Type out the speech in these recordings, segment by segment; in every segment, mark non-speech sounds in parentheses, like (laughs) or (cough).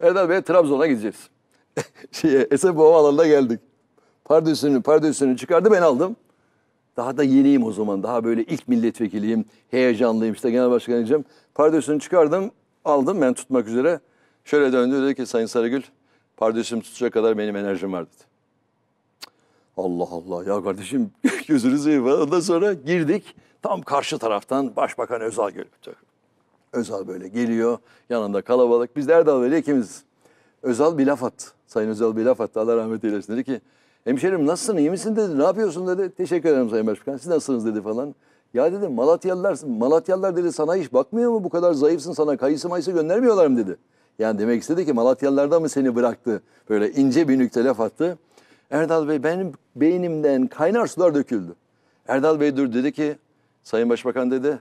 Erdal Bey Trabzon'a gideceğiz. (laughs) Şeye, Esebu Havaalanı'na geldik. Pardesünü, pardesünü çıkardı ben aldım. Daha da yeniyim o zaman. Daha böyle ilk milletvekiliyim. Heyecanlıyım işte genel başkan diyeceğim. Pardesünü çıkardım. Aldım ben tutmak üzere. Şöyle döndü dedi ki Sayın Sarıgül pardesüm tutacak kadar benim enerjim var dedi. Allah Allah ya kardeşim (laughs) gözünüzü iyi. Ondan sonra girdik. Tam karşı taraftan Başbakan Özal geliyor. Özal böyle geliyor. Yanında kalabalık. Biz de Erdal Bey'le ikimiz. Özal bir laf attı. Sayın Özal bir laf attı. Allah rahmet eylesin. Dedi ki hemşerim nasılsın iyi misin dedi. Ne yapıyorsun dedi. Teşekkür ederim Sayın başbakan, Siz nasılsınız dedi falan. Ya dedi, Malatyalılar, Malatyalılar dedi sana hiç bakmıyor mu bu kadar zayıfsın sana kayısı mayısı göndermiyorlar mı dedi. Yani demek istedi ki Malatyalılar da mı seni bıraktı? Böyle ince bir nükte laf attı. Erdal Bey benim beynimden kaynar sular döküldü. Erdal Bey dur dedi ki Sayın Başbakan dedi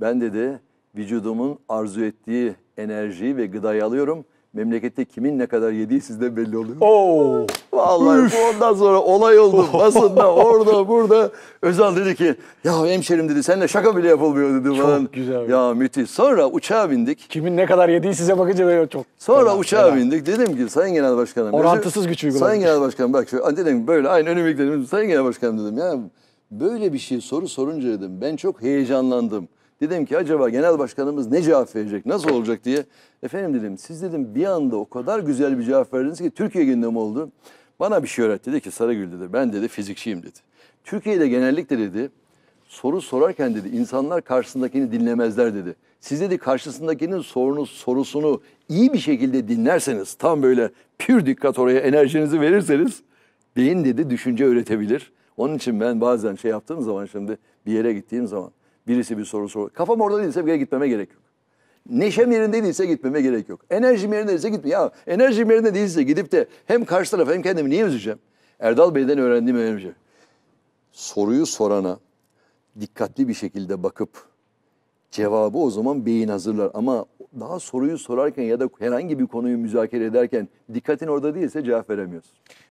ben dedi vücudumun arzu ettiği enerjiyi ve gıdayı alıyorum. Memlekette kimin ne kadar yediği sizde belli oluyor. Oo. Vallahi Üf. bu ondan sonra olay oldu. (laughs) Basında orada burada. Özal dedi ki ya hemşerim dedi seninle şaka bile yapılmıyor dedi. Çok falan. güzel. Ya müthiş. Sonra uçağa bindik. Kimin ne kadar yediği size bakınca böyle çok. Sonra tamam, uçağa tamam. bindik. Dedim ki Sayın Genel Başkanım. Orantısız güç uygulamış. Sayın Genel Başkanım bak şu, dedim böyle aynı önümü dedim. Sayın Genel Başkanım dedim ya böyle bir şey soru sorunca dedim ben çok heyecanlandım. Dedim ki acaba genel başkanımız ne cevap verecek, nasıl olacak diye. Efendim dedim siz dedim bir anda o kadar güzel bir cevap verdiniz ki Türkiye gündemi oldu. Bana bir şey öğretti dedi ki Sarıgül dedi ben dedi fizikçiyim dedi. Türkiye'de genellikle dedi soru sorarken dedi insanlar karşısındakini dinlemezler dedi. Siz dedi karşısındakinin sorunu, sorusunu iyi bir şekilde dinlerseniz tam böyle pür dikkat oraya enerjinizi verirseniz beyin dedi düşünce üretebilir. Onun için ben bazen şey yaptığım zaman şimdi bir yere gittiğim zaman Birisi bir soru soruyor. Kafam orada değilse bir yere gitmeme gerek yok. Neşem yerinde değilse gitmeme gerek yok. Enerjim yerinde değilse gitme. Ya enerjim yerinde değilse gidip de hem karşı taraf hem kendimi niye üzeceğim? Erdal Bey'den öğrendiğim önemli şey. Soruyu sorana dikkatli bir şekilde bakıp cevabı o zaman beyin hazırlar. Ama daha soruyu sorarken ya da herhangi bir konuyu müzakere ederken dikkatin orada değilse cevap veremiyorsun.